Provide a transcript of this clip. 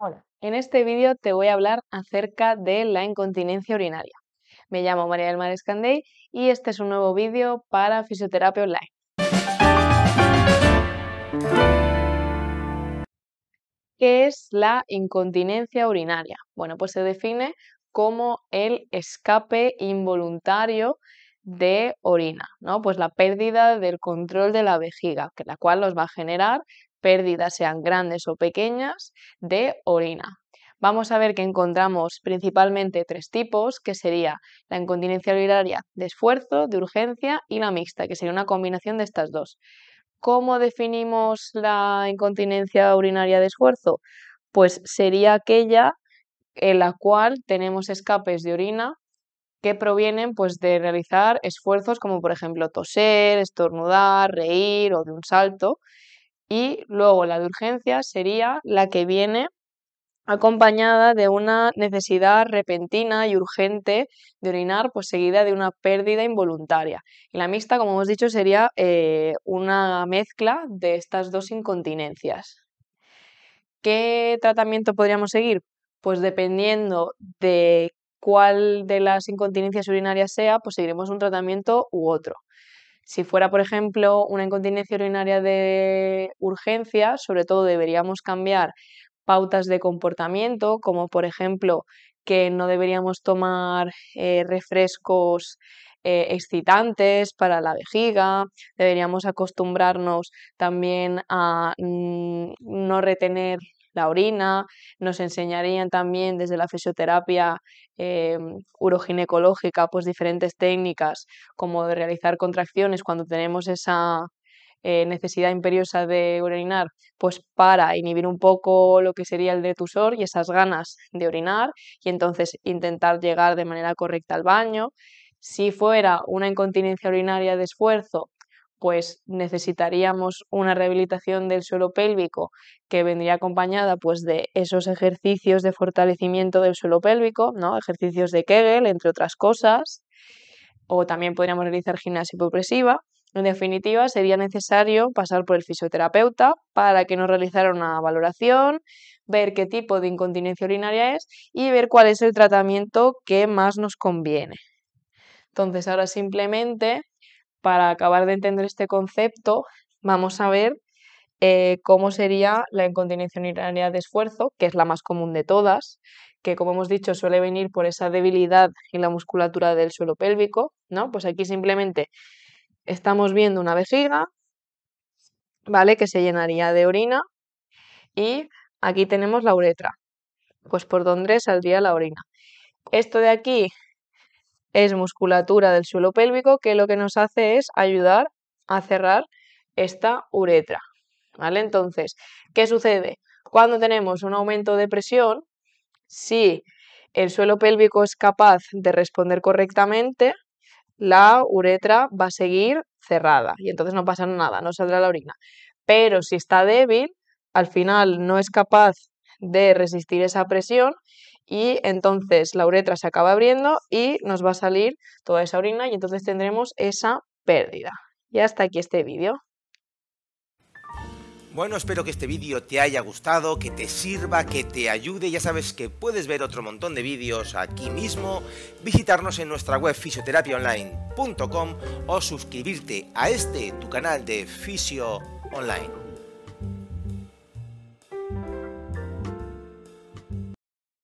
Hola, en este vídeo te voy a hablar acerca de la incontinencia urinaria. Me llamo María del Mar Escandey y este es un nuevo vídeo para Fisioterapia Online. ¿Qué es la incontinencia urinaria? Bueno, pues se define como el escape involuntario de orina, ¿no? Pues la pérdida del control de la vejiga, que la cual los va a generar pérdidas sean grandes o pequeñas, de orina. Vamos a ver que encontramos principalmente tres tipos, que sería la incontinencia urinaria de esfuerzo, de urgencia y la mixta, que sería una combinación de estas dos. ¿Cómo definimos la incontinencia urinaria de esfuerzo? Pues sería aquella en la cual tenemos escapes de orina que provienen pues, de realizar esfuerzos como por ejemplo toser, estornudar, reír o de un salto y luego la de urgencia sería la que viene acompañada de una necesidad repentina y urgente de orinar, pues seguida de una pérdida involuntaria. Y la mixta, como hemos dicho, sería eh, una mezcla de estas dos incontinencias. ¿Qué tratamiento podríamos seguir? Pues dependiendo de cuál de las incontinencias urinarias sea, pues seguiremos un tratamiento u otro. Si fuera, por ejemplo, una incontinencia urinaria de urgencia, sobre todo deberíamos cambiar pautas de comportamiento, como por ejemplo que no deberíamos tomar eh, refrescos eh, excitantes para la vejiga, deberíamos acostumbrarnos también a mm, no retener la orina, nos enseñarían también desde la fisioterapia em, uroginecológica pues diferentes técnicas como de realizar contracciones cuando tenemos esa eh, necesidad imperiosa de orinar, pues para inhibir un poco lo que sería el detusor y esas ganas de orinar y entonces intentar llegar de manera correcta al baño. Si fuera una incontinencia urinaria de esfuerzo, pues necesitaríamos una rehabilitación del suelo pélvico que vendría acompañada pues de esos ejercicios de fortalecimiento del suelo pélvico, ¿no? Ejercicios de Kegel, entre otras cosas, o también podríamos realizar gimnasia hipopresiva. En definitiva, sería necesario pasar por el fisioterapeuta para que nos realizara una valoración, ver qué tipo de incontinencia urinaria es y ver cuál es el tratamiento que más nos conviene. Entonces, ahora simplemente para acabar de entender este concepto, vamos a ver eh, cómo sería la incontinencia urinaria de esfuerzo, que es la más común de todas, que como hemos dicho suele venir por esa debilidad en la musculatura del suelo pélvico, ¿no? Pues aquí simplemente estamos viendo una vejiga, ¿vale? Que se llenaría de orina y aquí tenemos la uretra, pues por donde saldría la orina. Esto de aquí es musculatura del suelo pélvico que lo que nos hace es ayudar a cerrar esta uretra. ¿Vale? Entonces, ¿qué sucede? Cuando tenemos un aumento de presión, si el suelo pélvico es capaz de responder correctamente, la uretra va a seguir cerrada y entonces no pasa nada, no saldrá la orina. Pero si está débil, al final no es capaz de resistir esa presión y entonces la uretra se acaba abriendo y nos va a salir toda esa orina y entonces tendremos esa pérdida. Y hasta aquí este vídeo. Bueno, espero que este vídeo te haya gustado, que te sirva, que te ayude. Ya sabes que puedes ver otro montón de vídeos aquí mismo, visitarnos en nuestra web fisioterapiaonline.com o suscribirte a este, tu canal de Fisio Online.